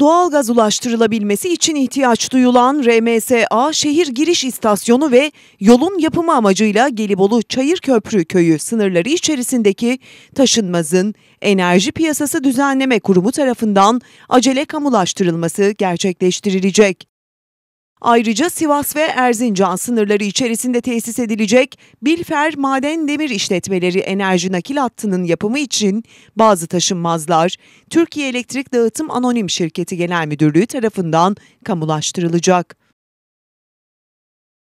Doğalgaz ulaştırılabilmesi için ihtiyaç duyulan RMSA şehir giriş istasyonu ve yolun yapımı amacıyla Gelibolu Çayır Köprü köyü sınırları içerisindeki taşınmazın Enerji Piyasası Düzenleme Kurumu tarafından acele kamulaştırılması gerçekleştirilecek. Ayrıca Sivas ve Erzincan sınırları içerisinde tesis edilecek Bilfer Maden Demir İşletmeleri Enerji Nakil Hattı'nın yapımı için bazı taşınmazlar Türkiye Elektrik Dağıtım Anonim Şirketi Genel Müdürlüğü tarafından kamulaştırılacak.